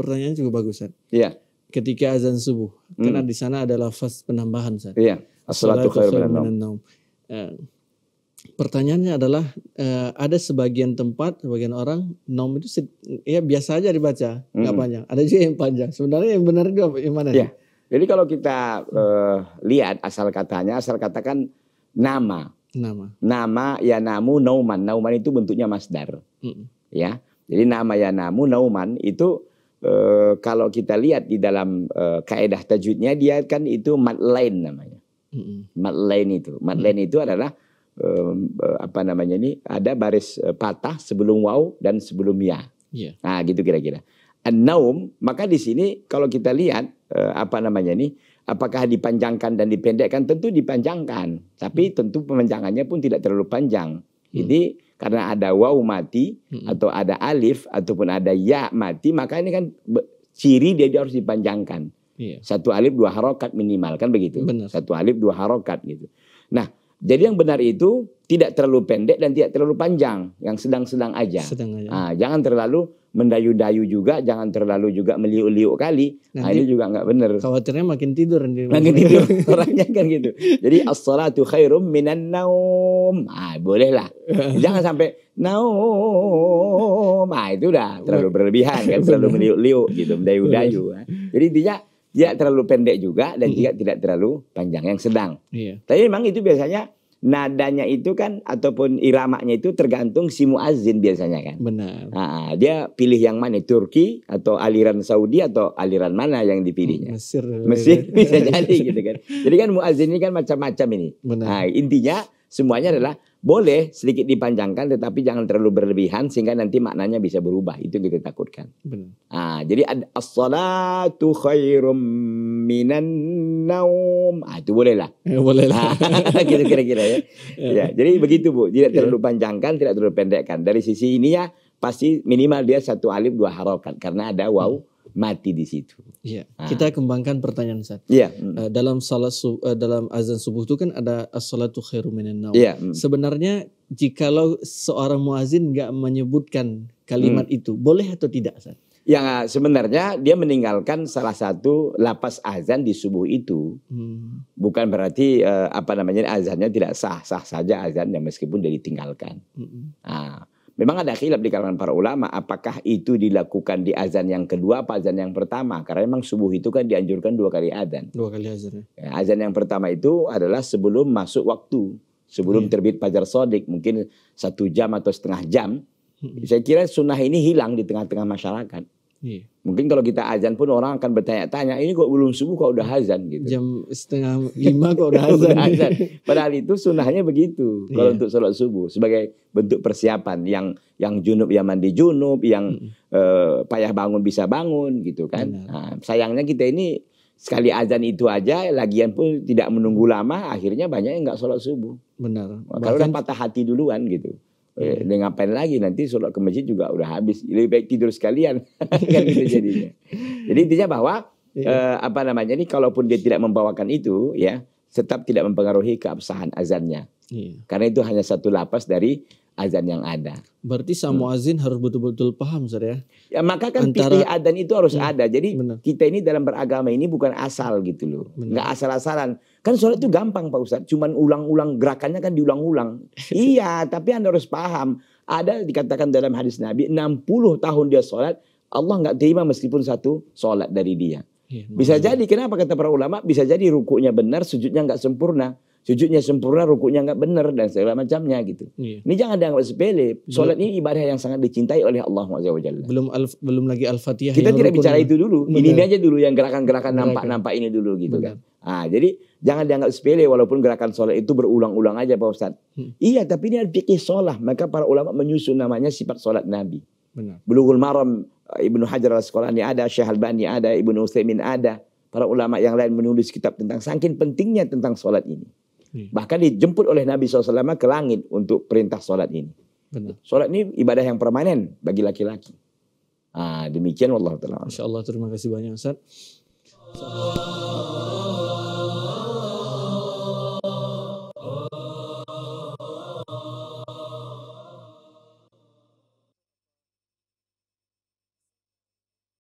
pertanyaan cukup bagus, kan? Iya. Ketika azan subuh, kan hmm. karena di sana ada lafaz penambahan, saya. Iya. as eh, Pertanyaannya adalah uh, ada sebagian tempat, sebagian orang nom itu ya biasa aja dibaca, hmm. nggak hmm panjang. Ada juga yang panjang. Sebenarnya yang benar juga yang mana? Iya. Jadi kalau kita uh, lihat asal katanya, asal katakan nama. Nama. Nama ya namu nauman. Nauman itu bentuknya masdar. hmm Ya. Jadi nama ya namu nauman itu Eh, kalau kita lihat di dalam uh, kaedah tajwidnya dia kan itu line namanya. Mm-hmm. lain itu, lain mm-hmm. itu adalah eh, apa namanya ini ada baris patah sebelum waw dan sebelum ya. Yeah. Nah, gitu kira-kira. An-naum, maka di sini kalau kita lihat apa namanya ini apakah dipanjangkan dan dipendekkan tentu dipanjangkan, tapi hmm tentu pemanjangannya pun tidak terlalu panjang. Mm. Jadi karena ada waw mati hmm. atau ada alif ataupun ada ya mati maka ini kan ciri dia, harus dipanjangkan iya. satu alif dua harokat minimal kan begitu benar. satu alif dua harokat gitu nah jadi yang benar itu tidak terlalu pendek dan tidak terlalu panjang yang sedang-sedang aja, sedang aja. Nah, jangan terlalu mendayu-dayu juga, jangan terlalu juga meliuk-liuk kali. Nah, nanti, nah, ini juga nggak benar. Khawatirnya makin tidur nih. Makin tidur orangnya kan gitu. Jadi as-salatu khairum minan naum. Ah, bolehlah. jangan sampai naum. Ah, itu udah terlalu berlebihan kan, terlalu meliuk-liuk gitu, mendayu-dayu. Jadi intinya tidak terlalu pendek juga dan juga tidak terlalu panjang yang sedang. Iya. Tapi memang itu biasanya nadanya itu kan ataupun iramanya itu tergantung si muazin biasanya kan. Benar. Nah, dia pilih yang mana Turki atau aliran Saudi atau aliran mana yang dipilihnya? Hmm, Mesir. Mesir bisa jadi gitu kan. Jadi kan muazin ini kan macam-macam ini. Benar. Nah, intinya semuanya adalah boleh sedikit dipanjangkan tetapi jangan terlalu berlebihan sehingga nanti maknanya bisa berubah. Itu yang kita takutkan. Benar. Nah, jadi as-salatu khairum minan naum. Ah, itu bolehlah. Ya, bolehlah. Ah, gitu kira-kira ya. ya. ya. Jadi begitu Bu. Tidak ya. terlalu ya. panjangkan, tidak terlalu pendekkan. Dari sisi ini ya pasti minimal dia satu alif dua harokat karena ada waw hmm mati di situ. Iya. Ah. Kita kembangkan pertanyaan satu. Iya. Eh, mm. dalam salat uh, dalam azan subuh itu kan ada as-salatu khairu minan naum. Iya. Mm. Sebenarnya jikalau seorang muazin nggak menyebutkan kalimat mm. itu, boleh atau tidak, Ustaz? yang sebenarnya dia meninggalkan salah satu lapas azan di subuh itu hmm. bukan berarti eh, apa namanya azannya tidak sah sah saja azannya meskipun dia ditinggalkan hmm. nah, Memang ada khilaf di kalangan para ulama apakah itu dilakukan di azan yang kedua apa azan yang pertama karena memang subuh itu kan dianjurkan dua kali azan. Dua kali azan. Ya. ya azan yang pertama itu adalah sebelum masuk waktu, sebelum hmm. terbit fajar sodik mungkin satu jam atau setengah jam. Saya kira sunnah ini hilang di tengah-tengah masyarakat. Iya. Mungkin kalau kita azan pun orang akan bertanya-tanya, ini kok belum subuh kok udah azan gitu. Jam setengah lima kok udah azan. udah azan. Padahal itu sunnahnya begitu. Iya. Kalau untuk sholat subuh sebagai bentuk persiapan yang yang junub yang mandi junub, yang hmm. eh, payah bangun bisa bangun gitu kan. Nah, sayangnya kita ini sekali azan itu aja, lagian pun tidak menunggu lama, akhirnya banyak yang nggak sholat subuh. Benar. Kalau udah patah hati duluan gitu. Eh, dia ngapain lagi nanti sholat ke masjid juga udah habis. Lebih baik tidur sekalian kan gitu jadinya. Jadi intinya bahwa yeah. eh, apa namanya ini kalaupun dia tidak membawakan itu ya tetap tidak mempengaruhi keabsahan azannya. Yeah. Karena itu hanya satu lapas dari azan yang ada. Berarti sama hmm. harus betul-betul paham, Sir ya. Ya maka kan Antara, pilih azan itu harus hmm, ada. Jadi bener. kita ini dalam beragama ini bukan asal gitu loh. Enggak Nggak asal-asalan. Kan sholat itu gampang Pak Ustadz. Cuman ulang-ulang gerakannya kan diulang-ulang. iya, tapi Anda harus paham. Ada dikatakan dalam hadis Nabi 60 tahun dia sholat. Allah nggak terima meskipun satu sholat dari dia. Iya, bisa jadi kenapa kata para ulama bisa jadi rukunya benar, sujudnya nggak sempurna. Sujudnya sempurna, rukunya nggak benar dan segala macamnya gitu. Iya. Ini jangan dianggap sepele. Sholat ini ibadah yang sangat dicintai oleh Allah Subhanahu Belum al, belum lagi Al-Fatihah. Kita tidak bicara itu dulu. Benar. Ini, ini aja dulu yang gerakan-gerakan nampak-nampak kan? ini dulu gitu kan. benar. kan. Ah, jadi jangan dianggap sepele walaupun gerakan sholat itu berulang-ulang aja Pak Ustaz. Hmm. Iya, tapi ini ada fikih sholat. Maka para ulama menyusun namanya sifat sholat Nabi. Benar. Bulughul Maram Eh, Ibnu Hajar al-Asqalani ada, Syekh Al-Bani ada, Ibnu Utsaimin ada, para ulama yang lain menulis kitab tentang saking pentingnya tentang sholat ini. Hmm. Bahkan dijemput oleh Nabi SAW ke langit untuk perintah sholat ini. Benar. Sholat ini ibadah yang permanen bagi laki-laki. Ah, demikian wallahu taala. Insyaallah terima kasih banyak Ustaz.